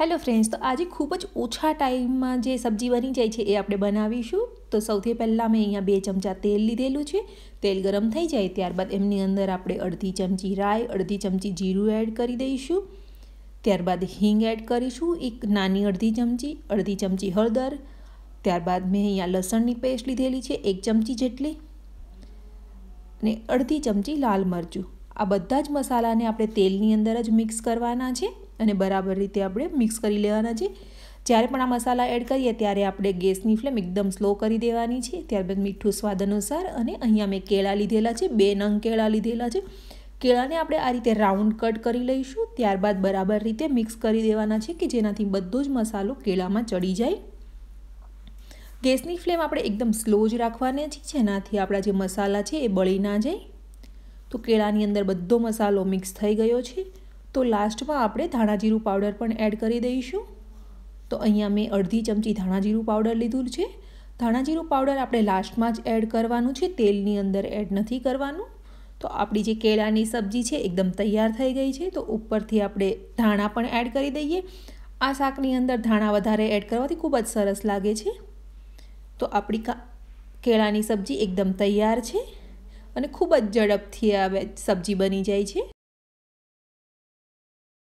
hello friends તો આજે ખૂબ જ ઓછા ટાઈમમાં જે સબ્જી બની જાય છે એ આપણે બનાવીશું તો સૌથી પહેલાં મેં અહીંયા બે ચમચા તેલ લીધેલું છે તેલ ગરમ થઈ જાય ત્યારબાદ એમની અંદર આપણે અડધી ચમચી રાઈ અડધી ચમચી જીરું એડ કરી દઈશું ત્યારબાદ હિંગ એડ કરીશું એક નાની અડધી ચમચી અડધી ચમચી હળદર ત્યારબાદ મેં અહીંયા લસણની પેસ્ટ લીધેલી છે એક ચમચી જેટલી અને અડધી ચમચી લાલ મરચું આ બધા જ મસાલાને આપણે તેલની અંદર જ મિક્સ કરવાના છે અને બરાબર રીતે આપણે મિક્સ કરી લેવાના છે જ્યારે પણ આ મસાલા એડ કરીએ ત્યારે આપણે ગેસની ફ્લેમ એકદમ સ્લો કરી દેવાની છે ત્યારબાદ મીઠું સ્વાદ અનુસાર અને અહીંયા મેં કેળા લીધેલા છે બે નંગ કેળા લીધેલા છે કેળાને આપણે આ રીતે રાઉન્ડ કટ કરી લઈશું ત્યારબાદ બરાબર રીતે મિક્સ કરી દેવાના છે કે જેનાથી બધો જ મસાલો કેળામાં ચડી જાય ગેસની ફ્લેમ આપણે એકદમ સ્લો જ રાખવાની છે જેનાથી આપણા જે મસાલા છે એ બળી ના જાય તો કેળાની અંદર બધો મસાલો મિક્સ થઈ ગયો છે તો લાસ્ટમાં આપણે ધાણા જીરું પાવડર પણ એડ કરી દઈશું તો અહીંયા મેં અડધી ચમચી ધાણા જીરું પાવડર લીધું છે ધાણા જીરું પાવડર આપણે લાસ્ટમાં જ એડ કરવાનું છે તેલની અંદર એડ નથી કરવાનું તો આપણી જે કેળાની સબ્જી છે એકદમ તૈયાર થઈ ગઈ છે તો ઉપરથી આપણે ધાણા પણ એડ કરી દઈએ આ શાકની અંદર ધાણા વધારે એડ કરવાથી ખૂબ જ સરસ લાગે છે તો આપણી કેળાની સબ્જી એકદમ તૈયાર છે અને ખૂબ જ ઝડપથી આ સબ્જી બની જાય છે